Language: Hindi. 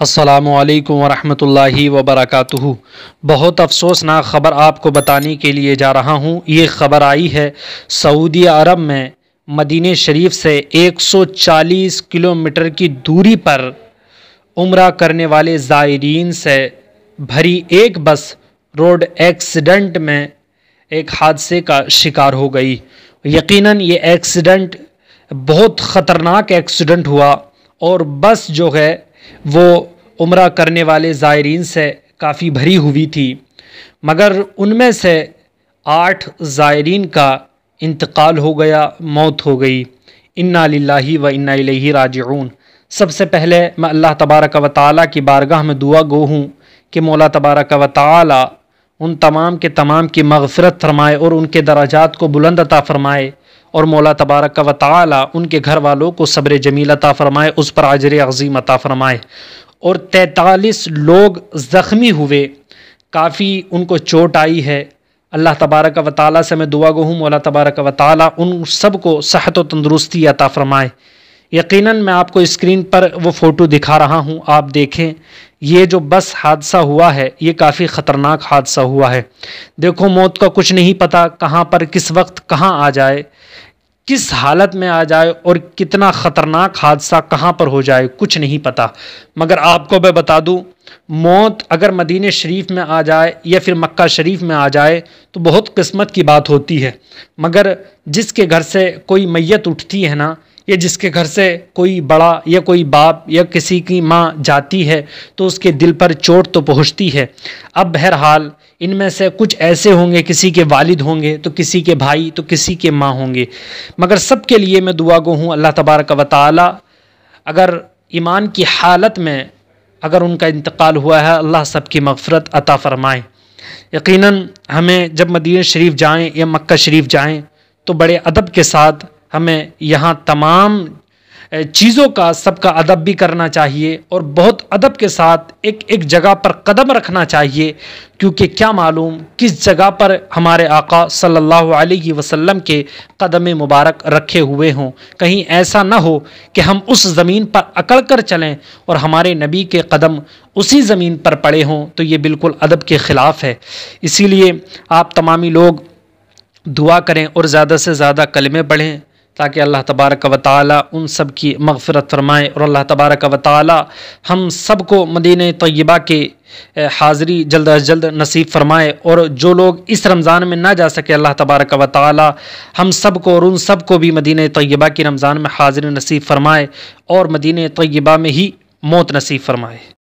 असलकम वरहमल वबरक बहुत अफसोसनाक ख़बर आपको बताने के लिए जा रहा हूँ ये ख़बर आई है सऊदी अरब में मदीन शरीफ से 140 किलोमीटर की दूरी पर उम्र करने वाले ज़ायरीन से भरी एक बस रोड एक्सीडेंट में एक हादसे का शिकार हो गई यकीनन ये एक्सीडेंट बहुत ख़तरनाक एक्सीडेंट हुआ और बस जो है वो उम्र करने वाले ज़ायरीन से काफ़ी भरी हुई थी मगर उनमें से आठ ज़ायरीन का इंतकाल हो गया मौत हो गई इन्ना लाही व इन्ना राज सबसे पहले मैं अल्लाह तबारक व ताली की बारगाह में दुआ गो हूँ कि मौला तबारक व ताली उन तमाम के तमाम की मगफरत फरमाए और उनके दराजात को बुलंदता फरमाए और मौला तबारक का वाली उनके घर वालों को सब्र जमील अता फ़रमाए उस पर आजर अजीम अता फ़रमाए और तैतालीस लोग ज़ख्मी हुए काफ़ी उनको चोट आई है अल्लाह तबारक व ताली से मैं दुआ गो हूँ मौला तबारक व ताली उन सब को सेहत व तंदरुस्ती अता फ़रमाए यकीनन मैं आपको स्क्रीन पर वो फ़ोटो दिखा रहा हूँ आप देखें ये जो बस हादसा हुआ है ये काफ़ी ख़तरनाक हादसा हुआ है देखो मौत का कुछ नहीं पता कहाँ पर किस वक्त कहाँ आ जाए किस हालत में आ जाए और कितना ख़तरनाक हादसा कहाँ पर हो जाए कुछ नहीं पता मगर आपको मैं बता दूँ मौत अगर मदीने शरीफ में आ जाए या फिर मक्का शरीफ में आ जाए तो बहुत किस्मत की बात होती है मगर जिसके घर से कोई मैत उठती है ना या जिसके घर से कोई बड़ा या कोई बाप या किसी की माँ जाती है तो उसके दिल पर चोट तो पहुँचती है अब बहरहाल इनमें से कुछ ऐसे होंगे किसी के वालिद होंगे तो किसी के भाई तो किसी के माँ होंगे मगर सब के लिए मैं दुआ गो हूँ अल्लाह तबारक व अगर ईमान की हालत में अगर उनका इंतकाल हुआ है अल्लाह सब की मगफरत अता फ़रमाए यकीनन हमें जब मदीना शरीफ जाएँ या मक्का शरीफ जाएँ तो बड़े अदब के साथ हमें यहाँ तमाम चीज़ों का सबका अदब भी करना चाहिए और बहुत अदब के साथ एक एक जगह पर कदम रखना चाहिए क्योंकि क्या मालूम किस जगह पर हमारे आका सल्लल्लाहु अलैहि वसल्लम के कदम मुबारक रखे हुए हों कहीं ऐसा ना हो कि हम उस ज़मीन पर अकड़ कर चलें और हमारे नबी के कदम उसी ज़मीन पर पड़े हों तो ये बिल्कुल अदब के ख़िलाफ़ है इसीलिए आप तमामी लोग दुआ करें और ज़्यादा से ज़्यादा कलमे पढ़ें ताकि अल्लाह तबारक व ताली उन सब की मगफरत फरमाए और अल्लाह तबारक व ताली हम सब को मदीन तय्यबा के हाज़री जल्द अज जल्द नसीब फरमाए और जो लोग इस रमज़ान में ना जा सके अल्लाह तबारक व ताली हम सब को और उन सब को भी मदीन तय्यबा की रमज़ान में हाज़िर नसीब फरमाए और मदीन तय्यबा में ही मौत नसीब फरमाए